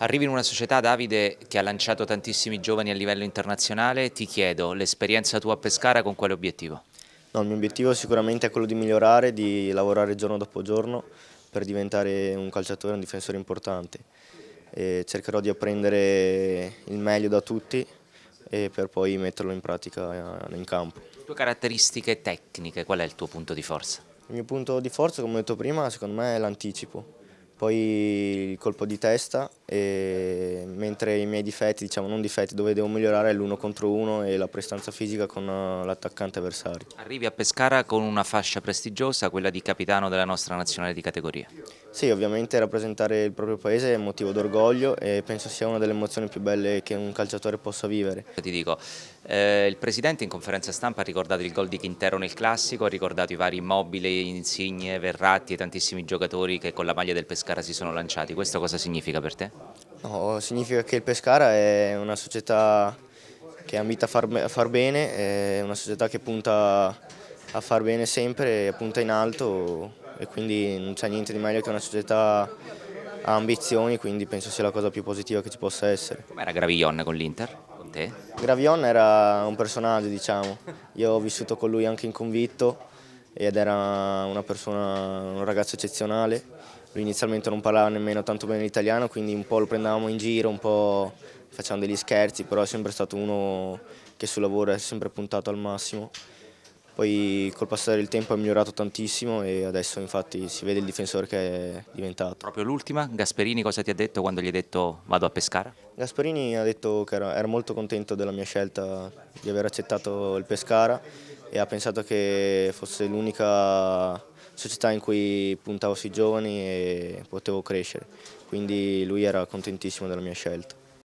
Arrivi in una società, Davide, che ha lanciato tantissimi giovani a livello internazionale, ti chiedo l'esperienza tua a Pescara con quale obiettivo? No, il mio obiettivo sicuramente è quello di migliorare, di lavorare giorno dopo giorno per diventare un calciatore, un difensore importante. E cercherò di apprendere il meglio da tutti e per poi metterlo in pratica eh, in campo. Le tue caratteristiche tecniche, qual è il tuo punto di forza? Il mio punto di forza, come ho detto prima, secondo me è l'anticipo poi il colpo di testa, mentre i miei difetti, diciamo non difetti, dove devo migliorare è l'uno contro uno e la prestanza fisica con eh, l'attaccante avversario. Arrivi a Pescara con una fascia prestigiosa, quella di capitano della nostra nazionale di categoria. Sì, ovviamente rappresentare il proprio paese è motivo d'orgoglio e penso sia una delle emozioni più belle che un calciatore possa vivere. Ti dico, eh, il Presidente in conferenza stampa ha ricordato il gol di Quintero nel Classico, ha ricordato i vari Immobili, Insigne, Verratti e tantissimi giocatori che con la maglia del Pescara si sono lanciati. Questo cosa significa per te? No, significa che il Pescara è una società che ambita a far, a far bene, è una società che punta a far bene sempre, punta in alto e quindi non c'è niente di meglio che una società ha ambizioni, quindi penso sia la cosa più positiva che ci possa essere. Com'era Gravion con l'Inter? Con te? Gravillon era un personaggio, diciamo. Io ho vissuto con lui anche in convitto ed era una persona, un ragazzo eccezionale. Lui inizialmente non parlava nemmeno tanto bene l'italiano, quindi un po' lo prendevamo in giro, un po' facevamo degli scherzi, però è sempre stato uno che sul lavoro è sempre puntato al massimo poi col passare del tempo ha migliorato tantissimo e adesso infatti si vede il difensore che è diventato. Proprio l'ultima, Gasperini cosa ti ha detto quando gli hai detto vado a Pescara? Gasperini ha detto che era, era molto contento della mia scelta di aver accettato il Pescara e ha pensato che fosse l'unica società in cui puntavo sui giovani e potevo crescere, quindi lui era contentissimo della mia scelta.